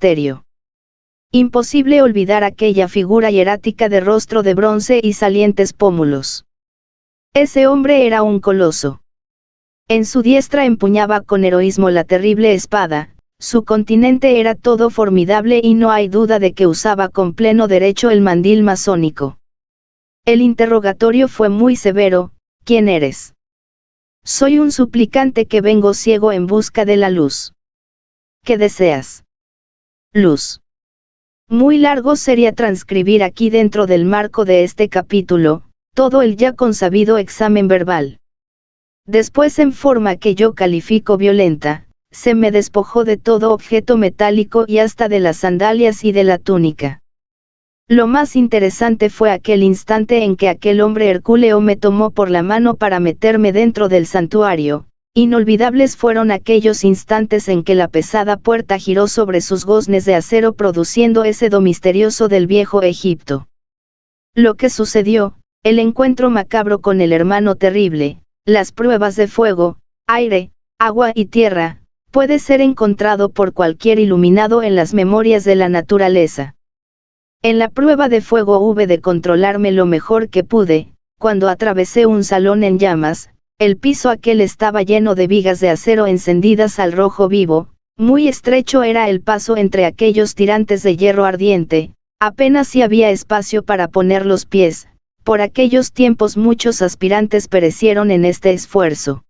misterio. Imposible olvidar aquella figura hierática de rostro de bronce y salientes pómulos. Ese hombre era un coloso. En su diestra empuñaba con heroísmo la terrible espada, su continente era todo formidable y no hay duda de que usaba con pleno derecho el mandil masónico. El interrogatorio fue muy severo, ¿quién eres? Soy un suplicante que vengo ciego en busca de la luz. ¿Qué deseas? luz. Muy largo sería transcribir aquí dentro del marco de este capítulo, todo el ya consabido examen verbal. Después en forma que yo califico violenta, se me despojó de todo objeto metálico y hasta de las sandalias y de la túnica. Lo más interesante fue aquel instante en que aquel hombre hercúleo me tomó por la mano para meterme dentro del santuario, Inolvidables fueron aquellos instantes en que la pesada puerta giró sobre sus goznes de acero produciendo ese do misterioso del viejo Egipto. Lo que sucedió, el encuentro macabro con el hermano terrible, las pruebas de fuego, aire, agua y tierra, puede ser encontrado por cualquier iluminado en las memorias de la naturaleza. En la prueba de fuego hube de controlarme lo mejor que pude, cuando atravesé un salón en llamas, el piso aquel estaba lleno de vigas de acero encendidas al rojo vivo, muy estrecho era el paso entre aquellos tirantes de hierro ardiente, apenas si había espacio para poner los pies, por aquellos tiempos muchos aspirantes perecieron en este esfuerzo.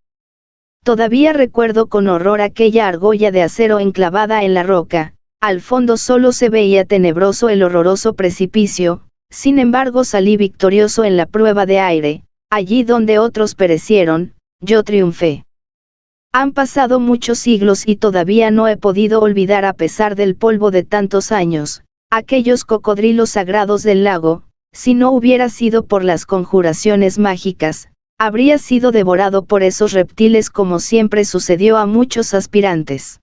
Todavía recuerdo con horror aquella argolla de acero enclavada en la roca, al fondo solo se veía tenebroso el horroroso precipicio, sin embargo salí victorioso en la prueba de aire, Allí donde otros perecieron, yo triunfé. Han pasado muchos siglos y todavía no he podido olvidar a pesar del polvo de tantos años, aquellos cocodrilos sagrados del lago, si no hubiera sido por las conjuraciones mágicas, habría sido devorado por esos reptiles como siempre sucedió a muchos aspirantes.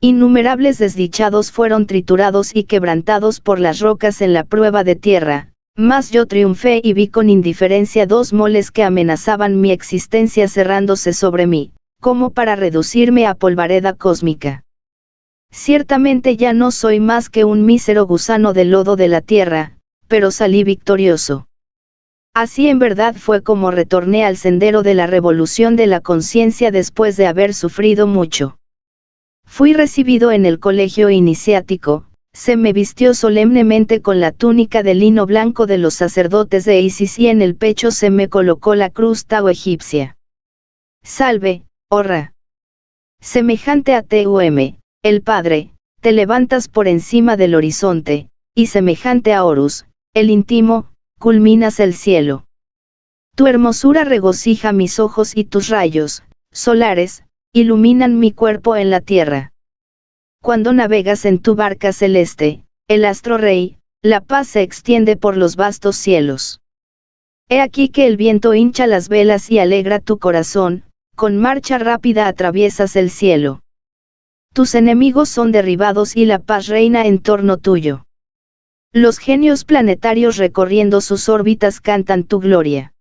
Innumerables desdichados fueron triturados y quebrantados por las rocas en la prueba de tierra, más yo triunfé y vi con indiferencia dos moles que amenazaban mi existencia cerrándose sobre mí, como para reducirme a polvareda cósmica. Ciertamente ya no soy más que un mísero gusano de lodo de la tierra, pero salí victorioso. Así en verdad fue como retorné al sendero de la revolución de la conciencia después de haber sufrido mucho. Fui recibido en el colegio iniciático, se me vistió solemnemente con la túnica de lino blanco de los sacerdotes de Isis y en el pecho se me colocó la cruz Tao egipcia. Salve, Horra. Oh semejante a TUM, el Padre, te levantas por encima del horizonte, y semejante a Horus, el íntimo, culminas el cielo. Tu hermosura regocija mis ojos y tus rayos, solares, iluminan mi cuerpo en la tierra cuando navegas en tu barca celeste, el astro rey, la paz se extiende por los vastos cielos. He aquí que el viento hincha las velas y alegra tu corazón, con marcha rápida atraviesas el cielo. Tus enemigos son derribados y la paz reina en torno tuyo. Los genios planetarios recorriendo sus órbitas cantan tu gloria.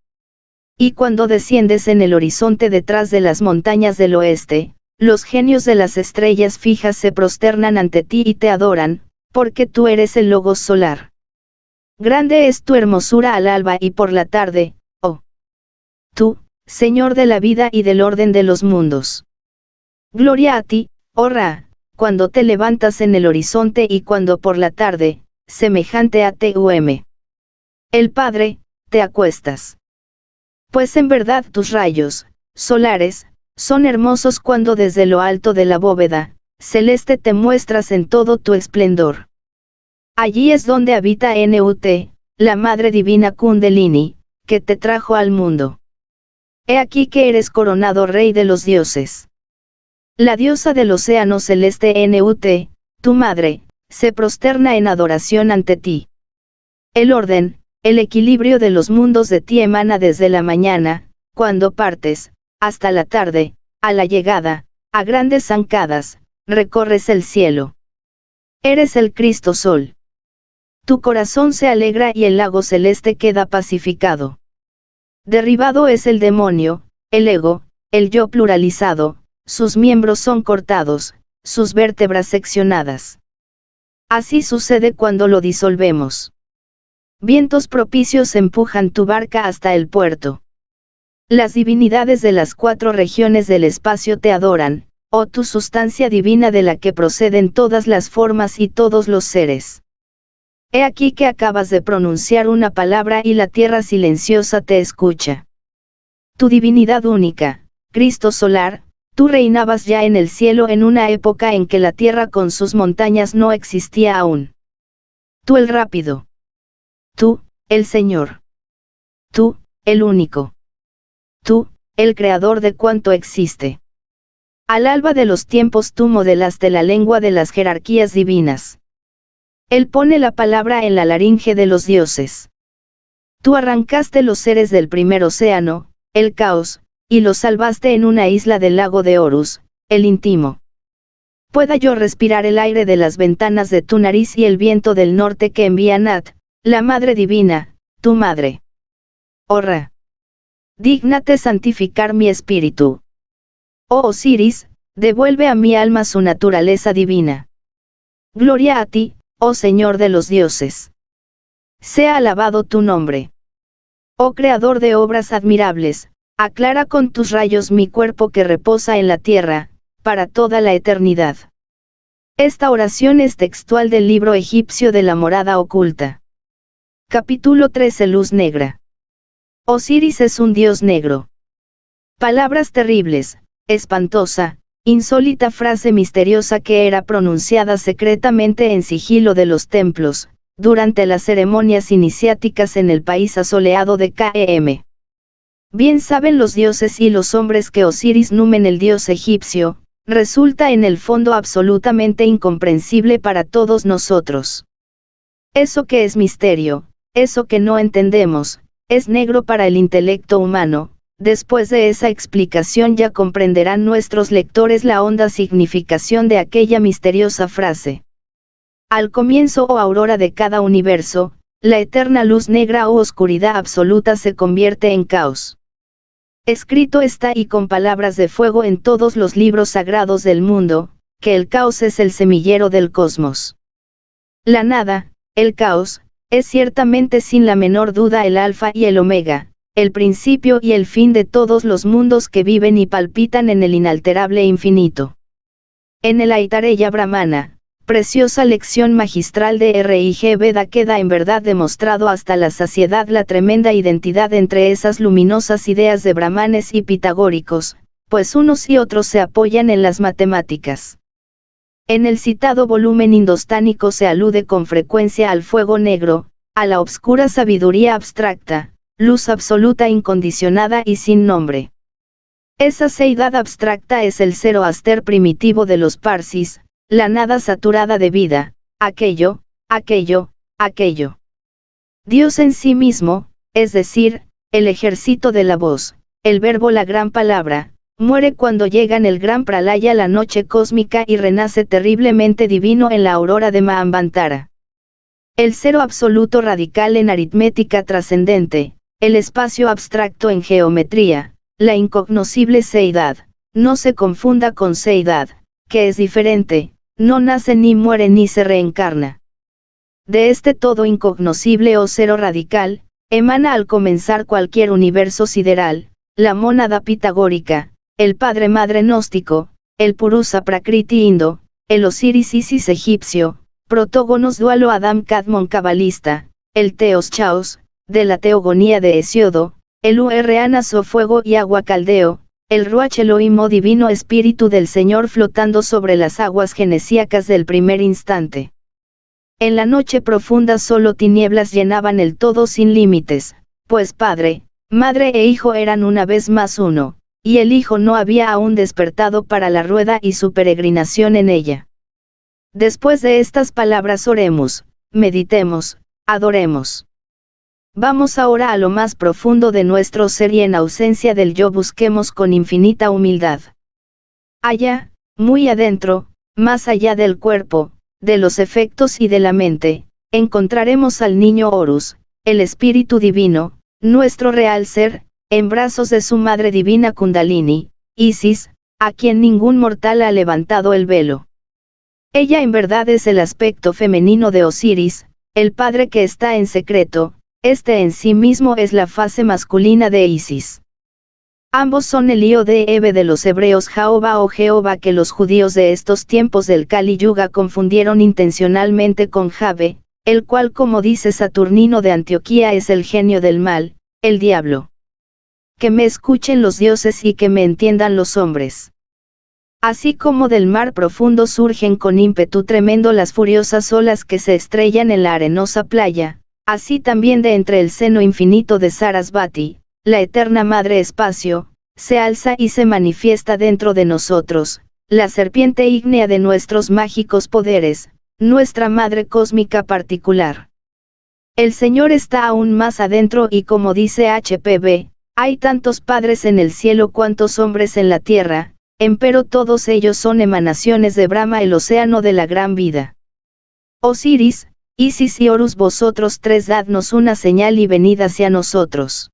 Y cuando desciendes en el horizonte detrás de las montañas del oeste, los genios de las estrellas fijas se prosternan ante ti y te adoran, porque tú eres el Logos solar. Grande es tu hermosura al alba y por la tarde, oh. Tú, Señor de la vida y del orden de los mundos. Gloria a ti, oh Ra, cuando te levantas en el horizonte y cuando por la tarde, semejante a TUM. El Padre, te acuestas. Pues en verdad tus rayos, solares, son hermosos cuando desde lo alto de la bóveda, celeste te muestras en todo tu esplendor. Allí es donde habita NUT, la Madre Divina Kundalini, que te trajo al mundo. He aquí que eres coronado Rey de los dioses. La diosa del océano celeste NUT, tu madre, se prosterna en adoración ante ti. El orden, el equilibrio de los mundos de ti emana desde la mañana, cuando partes, hasta la tarde, a la llegada, a grandes zancadas, recorres el cielo. Eres el Cristo Sol. Tu corazón se alegra y el lago celeste queda pacificado. Derribado es el demonio, el ego, el yo pluralizado, sus miembros son cortados, sus vértebras seccionadas. Así sucede cuando lo disolvemos. Vientos propicios empujan tu barca hasta el puerto. Las divinidades de las cuatro regiones del espacio te adoran, oh tu sustancia divina de la que proceden todas las formas y todos los seres. He aquí que acabas de pronunciar una palabra y la tierra silenciosa te escucha. Tu divinidad única, Cristo solar, tú reinabas ya en el cielo en una época en que la tierra con sus montañas no existía aún. Tú el rápido. Tú, el Señor. Tú, el único tú, el creador de cuanto existe. Al alba de los tiempos tú modelaste la lengua de las jerarquías divinas. Él pone la palabra en la laringe de los dioses. Tú arrancaste los seres del primer océano, el caos, y los salvaste en una isla del lago de Horus, el íntimo. Pueda yo respirar el aire de las ventanas de tu nariz y el viento del norte que envía Nat, la madre divina, tu madre. Horra. Dígnate santificar mi espíritu. Oh Osiris, devuelve a mi alma su naturaleza divina. Gloria a ti, oh Señor de los dioses. Sea alabado tu nombre. Oh Creador de obras admirables, aclara con tus rayos mi cuerpo que reposa en la tierra, para toda la eternidad. Esta oración es textual del libro egipcio de la morada oculta. Capítulo 13 Luz Negra. Osiris es un dios negro. Palabras terribles, espantosa, insólita frase misteriosa que era pronunciada secretamente en sigilo de los templos, durante las ceremonias iniciáticas en el país asoleado de KEM. Bien saben los dioses y los hombres que Osiris Numen el dios egipcio, resulta en el fondo absolutamente incomprensible para todos nosotros. Eso que es misterio, eso que no entendemos, es negro para el intelecto humano. Después de esa explicación ya comprenderán nuestros lectores la honda significación de aquella misteriosa frase. Al comienzo o oh aurora de cada universo, la eterna luz negra o oh oscuridad absoluta se convierte en caos. Escrito está y con palabras de fuego en todos los libros sagrados del mundo, que el caos es el semillero del cosmos. La nada, el caos, es ciertamente sin la menor duda el alfa y el omega, el principio y el fin de todos los mundos que viven y palpitan en el inalterable infinito. En el Aitareya Brahmana, preciosa lección magistral de R.I.G. Veda queda en verdad demostrado hasta la saciedad la tremenda identidad entre esas luminosas ideas de brahmanes y pitagóricos, pues unos y otros se apoyan en las matemáticas. En el citado volumen indostánico se alude con frecuencia al fuego negro, a la obscura sabiduría abstracta, luz absoluta incondicionada y sin nombre. Esa seidad abstracta es el cero aster primitivo de los parsis, la nada saturada de vida, aquello, aquello, aquello. Dios en sí mismo, es decir, el ejército de la voz, el verbo la gran palabra, Muere cuando llega en el gran pralaya la noche cósmica y renace terriblemente divino en la aurora de Mahambantara. El cero absoluto radical en aritmética trascendente, el espacio abstracto en geometría, la incognoscible seidad, no se confunda con seidad, que es diferente, no nace ni muere ni se reencarna. De este todo incognoscible o cero radical, emana al comenzar cualquier universo sideral, la mónada pitagórica, el padre madre gnóstico, el Purusa Prakriti indo, el Osiris Isis egipcio, Protógonos Dualo Adam Cadmon cabalista, el Teos Chaos, de la Teogonía de Hesiodo, el o Fuego y Agua Caldeo, el Ruach Divino Espíritu del Señor flotando sobre las aguas genesíacas del primer instante. En la noche profunda solo tinieblas llenaban el todo sin límites, pues Padre, Madre e Hijo eran una vez más uno y el hijo no había aún despertado para la rueda y su peregrinación en ella. Después de estas palabras oremos, meditemos, adoremos. Vamos ahora a lo más profundo de nuestro ser y en ausencia del yo busquemos con infinita humildad. Allá, muy adentro, más allá del cuerpo, de los efectos y de la mente, encontraremos al niño Horus, el Espíritu Divino, nuestro real ser, en brazos de su madre divina Kundalini, Isis, a quien ningún mortal ha levantado el velo. Ella en verdad es el aspecto femenino de Osiris, el padre que está en secreto, este en sí mismo es la fase masculina de Isis. Ambos son el lío de Eve de los hebreos Jehová o Jehová que los judíos de estos tiempos del Kali Yuga confundieron intencionalmente con Jave, el cual como dice Saturnino de Antioquía es el genio del mal, el diablo que me escuchen los dioses y que me entiendan los hombres. Así como del mar profundo surgen con ímpetu tremendo las furiosas olas que se estrellan en la arenosa playa, así también de entre el seno infinito de Sarasvati, la eterna madre espacio, se alza y se manifiesta dentro de nosotros, la serpiente ígnea de nuestros mágicos poderes, nuestra madre cósmica particular. El Señor está aún más adentro y como dice HPB, hay tantos padres en el cielo cuantos hombres en la tierra, empero todos ellos son emanaciones de Brahma el océano de la gran vida. Osiris, Isis y Horus vosotros tres dadnos una señal y venid hacia nosotros.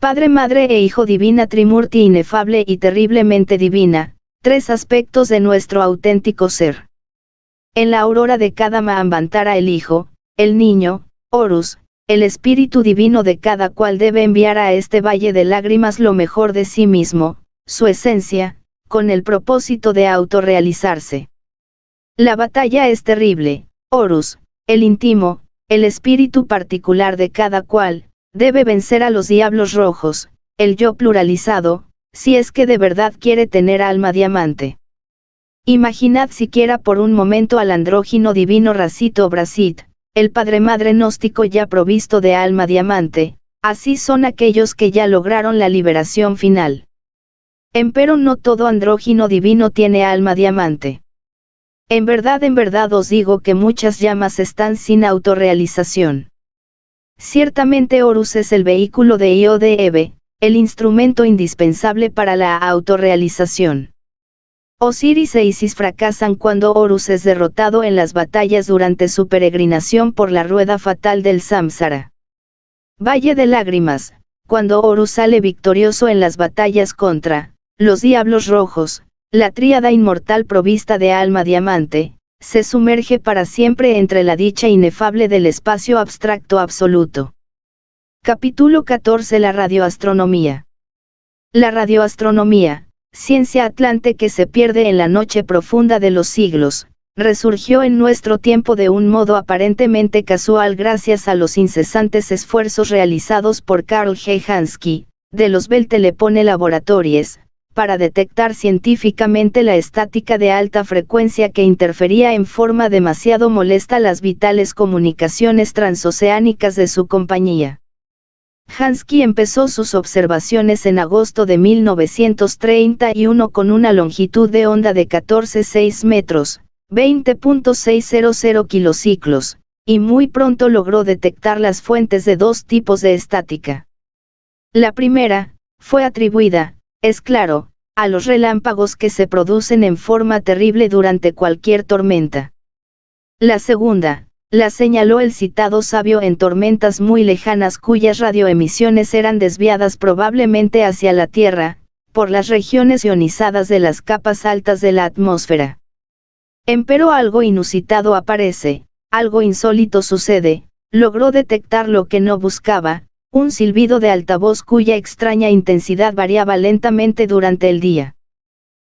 Padre, Madre e Hijo Divina Trimurti inefable y terriblemente divina, tres aspectos de nuestro auténtico ser. En la aurora de cada Mahambantara el Hijo, el Niño, Horus, el Espíritu Divino de cada cual debe enviar a este valle de lágrimas lo mejor de sí mismo, su esencia, con el propósito de autorrealizarse. La batalla es terrible, Horus, el íntimo, el espíritu particular de cada cual, debe vencer a los diablos rojos, el yo pluralizado, si es que de verdad quiere tener alma diamante. Imaginad siquiera por un momento al andrógino divino Racito Brasit, el Padre Madre Gnóstico ya provisto de alma diamante, así son aquellos que ya lograron la liberación final. Empero no todo andrógino divino tiene alma diamante. En verdad, en verdad os digo que muchas llamas están sin autorrealización. Ciertamente Horus es el vehículo de IODEB, el instrumento indispensable para la autorrealización. Osiris e Isis fracasan cuando Horus es derrotado en las batallas durante su peregrinación por la rueda fatal del Samsara. Valle de Lágrimas, cuando Horus sale victorioso en las batallas contra, los Diablos Rojos, la tríada inmortal provista de alma diamante, se sumerge para siempre entre la dicha inefable del espacio abstracto absoluto. Capítulo 14 La radioastronomía. La radioastronomía, ciencia atlante que se pierde en la noche profunda de los siglos, resurgió en nuestro tiempo de un modo aparentemente casual gracias a los incesantes esfuerzos realizados por Carl G. de los Bell Telepone Laboratories, para detectar científicamente la estática de alta frecuencia que interfería en forma demasiado molesta las vitales comunicaciones transoceánicas de su compañía. Hansky empezó sus observaciones en agosto de 1931 con una longitud de onda de 14,6 metros, 20.600 kilociclos, y muy pronto logró detectar las fuentes de dos tipos de estática. La primera, fue atribuida, es claro, a los relámpagos que se producen en forma terrible durante cualquier tormenta. La segunda, la señaló el citado sabio en tormentas muy lejanas cuyas radioemisiones eran desviadas probablemente hacia la Tierra, por las regiones ionizadas de las capas altas de la atmósfera. Empero algo inusitado aparece, algo insólito sucede, logró detectar lo que no buscaba, un silbido de altavoz cuya extraña intensidad variaba lentamente durante el día.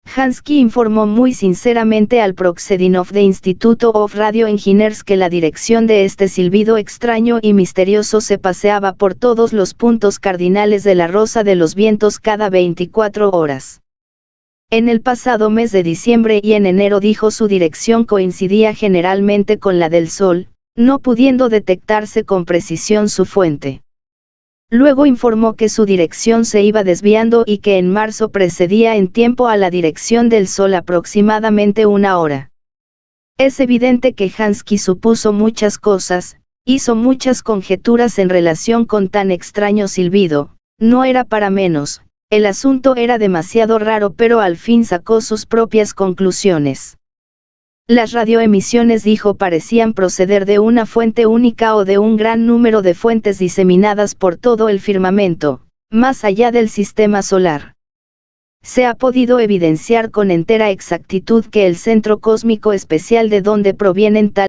Hansky informó muy sinceramente al Proxedinov de Instituto of Radio Engineers que la dirección de este silbido extraño y misterioso se paseaba por todos los puntos cardinales de la rosa de los vientos cada 24 horas. En el pasado mes de diciembre y en enero dijo su dirección coincidía generalmente con la del Sol, no pudiendo detectarse con precisión su fuente. Luego informó que su dirección se iba desviando y que en marzo precedía en tiempo a la dirección del Sol aproximadamente una hora. Es evidente que Hansky supuso muchas cosas, hizo muchas conjeturas en relación con tan extraño silbido, no era para menos, el asunto era demasiado raro pero al fin sacó sus propias conclusiones. Las radioemisiones dijo parecían proceder de una fuente única o de un gran número de fuentes diseminadas por todo el firmamento, más allá del sistema solar. Se ha podido evidenciar con entera exactitud que el centro cósmico especial de donde provienen tal